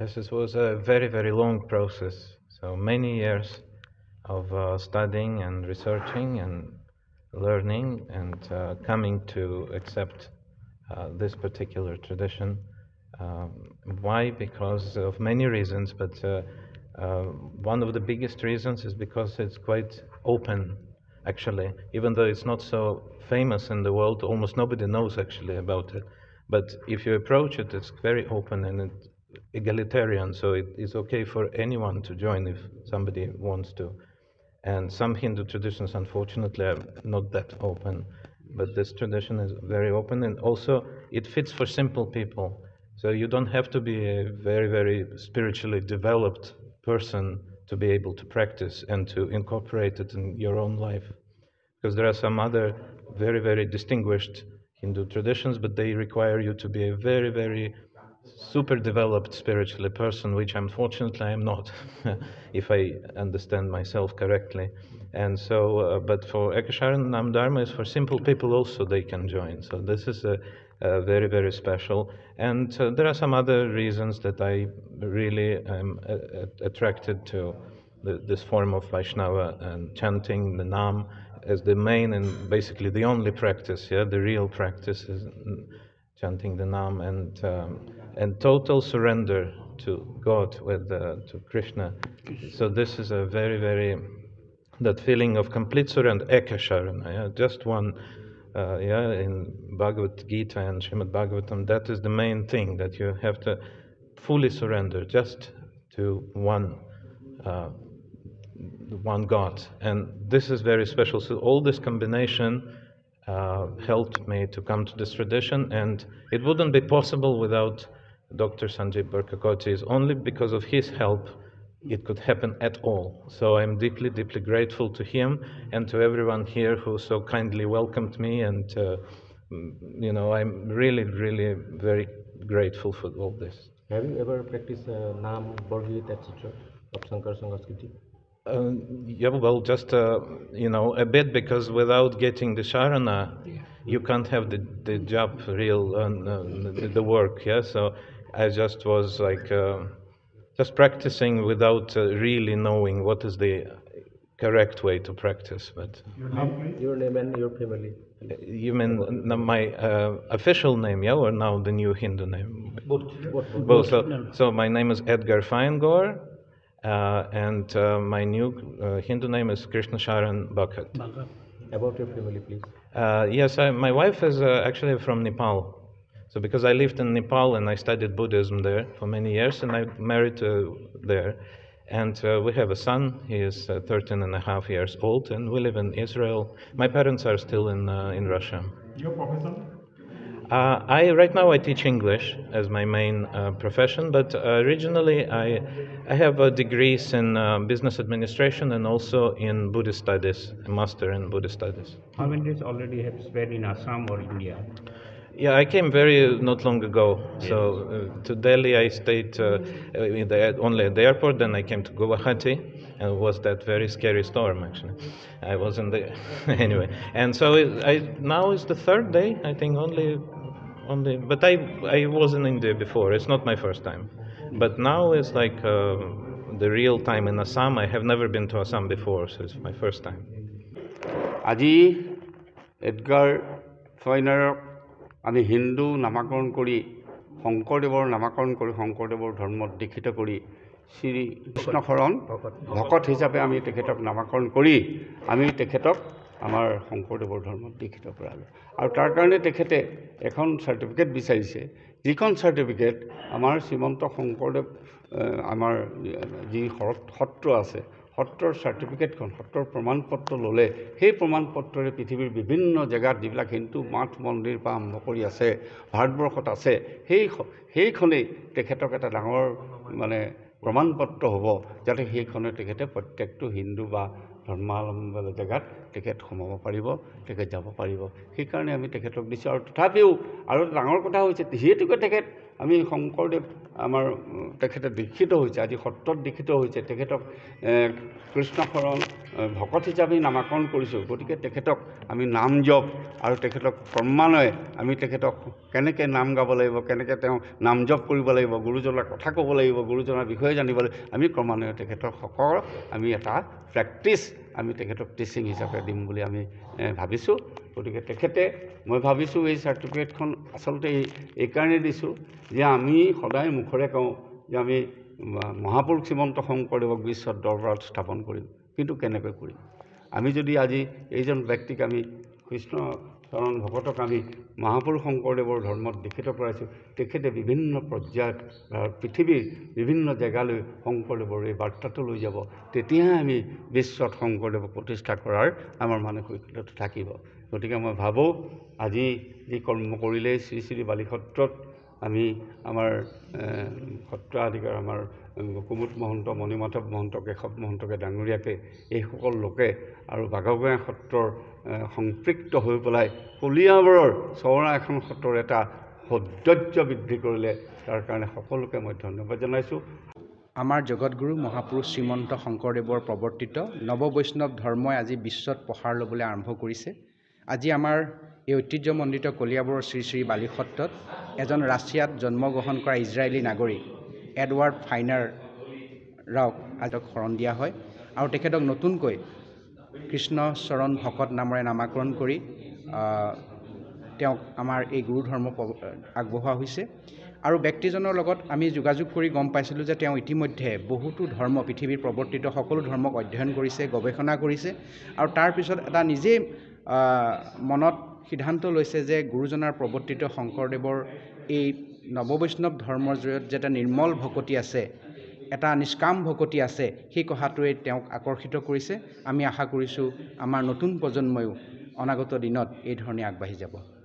Yes, this was a very, very long process. So many years of uh, studying and researching and learning and uh, coming to accept uh, this particular tradition. Um, why? Because of many reasons, but uh, uh, one of the biggest reasons is because it's quite open, actually. Even though it's not so famous in the world, almost nobody knows actually about it. But if you approach it, it's very open and it egalitarian, so it is okay for anyone to join if somebody wants to. And some Hindu traditions, unfortunately, are not that open, but this tradition is very open, and also it fits for simple people. So you don't have to be a very, very spiritually developed person to be able to practice and to incorporate it in your own life. Because there are some other very, very distinguished Hindu traditions, but they require you to be a very, very super developed spiritually person, which unfortunately I am not, if I understand myself correctly. And so, uh, but for Ekasharan Nam Dharma is for simple people also they can join. So this is a, a very very special. And uh, there are some other reasons that I really am uh, a- attracted to the, this form of Vaishnava and chanting the Nam as the main and basically the only practice. Yeah, the real practice is mm, chanting the Nam and. Um, and total surrender to God, with uh, to Krishna. So this is a very, very that feeling of complete surrender, ekasharana, yeah, just one. Uh, yeah, in Bhagavad Gita and Shrimad Bhagavatam, that is the main thing that you have to fully surrender just to one, uh, one God. And this is very special. So all this combination uh, helped me to come to this tradition, and it wouldn't be possible without Dr. Sanjay Burkakoti is only because of his help it could happen at all. So I'm deeply, deeply grateful to him and to everyone here who so kindly welcomed me. And, uh, mm, you know, I'm really, really very grateful for all this. Have you ever practiced uh, Nam, Borgit, etc. of Sankar Sangaskiti? Uh, yeah, well, just, uh, you know, a bit because without getting the sharana, yeah. you can't have the, the job real, uh, the, the work, yeah? So I just was like uh, just practicing without uh, really knowing what is the correct way to practice. But your name, your name and your family. You mean my uh, official name, yeah, or now the new Hindu name? Both. Both. So, so my name is Edgar Feingor, uh, and uh, my new uh, Hindu name is Krishna Sharan Bhakat. About your family, please. yes, I, my wife is actually from Nepal. So because I lived in Nepal and I studied Buddhism there for many years, and I married uh, there. And uh, we have a son, he is uh, 13 and a half years old, and we live in Israel. My parents are still in, uh, in Russia. Your profession? Uh, I, right now I teach English as my main uh, profession, but uh, originally I, I have degrees in business administration and also in Buddhist studies, a master in Buddhist studies. How many days already have spent in Assam or India? Yeah, I came very uh, not long ago. So uh, to Delhi, I stayed uh, uh the, only at the airport. Then I came to Guwahati, and it was that very scary storm. Actually, I was in the anyway. And so it, I now is the third day. I think only, only. But I I was in India before. It's not my first time, but now it's like uh, the real time in Assam. I have never been to Assam before, so it's my first time. আজি Edgar, ছয়নাৰক আমি হিন্দু নামাকৰণ কৰি শংকৰদেৱৰ নামাকৰণ কৰি শংকৰদেৱৰ ধৰ্মত দীক্ষিত কৰি শ্ৰী কৃষ্ণ শৰণ ভকত হিচাপে আমি তেখেতক নামাকৰণ কৰি আমি তেখেতক আমাৰ শংকৰদেৱৰ ধৰ্মত দীক্ষিত কৰালোঁ আৰু তাৰ কাৰণে তেখেতে এখন চাৰ্টিফিকেট বিচাৰিছে যিখন চাৰ্টিফিকেট আমাৰ শ্ৰীমন্ত শংকৰদেৱ আমাৰ যি সৰ সত্ৰ আছে সত্ৰৰ চাৰ্টিফিকেটখন সত্ৰৰ প্ৰমাণ পত্ৰ ল'লে সেই প্ৰমাণ পত্ৰৰে পৃথিৱীৰ বিভিন্ন জেগাত যিবিলাক হিন্দু মঠ মন্দিৰ পৰা আৰম্ভ কৰি আছে ভাৰতবৰ্ষত আছে সেই সেইখনেই তেখেতক এটা ডাঙৰ মানে প্ৰমাণ পত্ৰ হ'ব যাতে সেইখনে তেখেতে প্ৰত্যেকটো হিন্দু বা ধৰ্মাৱলম্বী জেগাত তেখেত সোমাব পাৰিব তেখেত যাব পাৰিব সেইকাৰণে আমি তেখেতক দিছোঁ আৰু তথাপিও আৰু ডাঙৰ কথা হৈছে যিহেতুকে তেখেত আমি শংকৰদেৱ আমাৰ তেখেতে দীক্ষিত হৈছে আজি সত্ৰত দীক্ষিত হৈছে তেখেতক কৃষ্ণশৰণ ভকত হিচাপে নামাকৰণ কৰিছোঁ গতিকে তেখেতক আমি নাম জপ আৰু তেখেতক ক্ৰমান্বয়ে আমি তেখেতক কেনেকৈ নাম গাব লাগিব কেনেকৈ তেওঁ নাম জপ কৰিব লাগিব গুৰুজনাৰ কথা ক'ব লাগিব গুৰুজনাৰ বিষয়ে জানিব লাগিব আমি ক্ৰমান্বয়ে তেখেতক সকলো আমি এটা প্ৰেক্টিচ আমি তেখেতক টিচিং হিচাপে দিম বুলি আমি ভাবিছোঁ গতিকে তেখেতে মই ভাবিছোঁ এই চাৰ্টিফিকেটখন আচলতে এইকাৰণেই দিছোঁ যে আমি সদায় মুখ মুখৰে কওঁ যে আমি মহাপুৰুষ শ্ৰীমন্ত শংকৰদেৱক বিশ্বত দৰবাৰত স্থাপন কৰিম কিন্তু কেনেকৈ কৰিম আমি যদি আজি এইজন ব্যক্তিক আমি কৃষ্ণ চৰণ ভকতক আমি মহাপুৰুষ শংকৰদেৱৰ ধৰ্মত দীক্ষিত কৰাইছোঁ তেখেতে বিভিন্ন পৰ্যায়ত পৃথিৱীৰ বিভিন্ন জেগালৈ শংকৰদেৱৰ এই বাৰ্তাটো লৈ যাব তেতিয়াহে আমি বিশ্বত শংকৰদেৱক প্ৰতিষ্ঠা কৰাৰ আমাৰ মানসিকতা থাকিব গতিকে মই ভাবোঁ আজি যি কৰ্ম কৰিলেই শ্ৰী শ্ৰী বালিসত্ৰত আমি আমাৰ সত্ৰাধিকাৰ আমাৰ কুমুদ মহন্ত মণিমাধৱ মহন্ত কেশৱ মহন্তকে ডাঙৰীয়াকে এইসকল লোকে আৰু বাঘগঙীয়া সত্ৰৰ সম্পৃক্ত হৈ পেলাই কলিয়াবৰৰ চৌৰা এখন সত্ৰৰ এটা সৌন্দৰ্য বৃদ্ধি কৰিলে তাৰ কাৰণে সকলোকে মই ধন্যবাদ জনাইছোঁ আমাৰ জগতগুৰু মহাপুৰুষ শ্ৰীমন্ত শংকৰদেৱৰ প্ৰৱৰ্তিত নৱ বৈষ্ণৱ ধৰ্মই আজি বিশ্বত প্ৰসাৰ ল'বলৈ আৰম্ভ কৰিছে আজি আমাৰ এই ঐতিহ্যমণ্ডিত কলিয়াবৰৰ শ্ৰী শ্ৰী বালি এজন ৰাছিয়াত জন্মগ্ৰহণ কৰা ইজৰাইলী নাগৰিক এডৱাৰ্ড ফাইনাৰ ফাইনাৰৰাওক আজক শৰণ দিয়া হয় আৰু তেখেতক নতুনকৈ কৃষ্ণ চৰণ ভকত নামেৰে নামাকৰণ কৰি তেওঁক আমাৰ এই গুৰু ধৰ্ম আগবঢ়োৱা হৈছে আৰু ব্যক্তিজনৰ লগত আমি যোগাযোগ কৰি গম পাইছিলোঁ যে তেওঁ ইতিমধ্যে বহুতো ধৰ্ম পৃথিৱীৰ প্ৰৱৰ্তিত সকলো ধৰ্মক অধ্যয়ন কৰিছে গৱেষণা কৰিছে আৰু তাৰপিছত এটা নিজেই মনত সিদ্ধান্ত লৈছে যে গুৰুজনাৰ প্ৰৱৰ্তিত শংকৰদেৱৰ এই নৱবৈষ্ণৱ ধৰ্মৰ জৰিয়তে যে এটা নিৰ্মল ভকতি আছে এটা নিষ্কাম ভকতি আছে সেই কথাটোৱে তেওঁক আকৰ্ষিত কৰিছে আমি আশা কৰিছোঁ আমাৰ নতুন প্ৰজন্মইও অনাগত দিনত এই ধৰণে আগবাঢ়ি যাব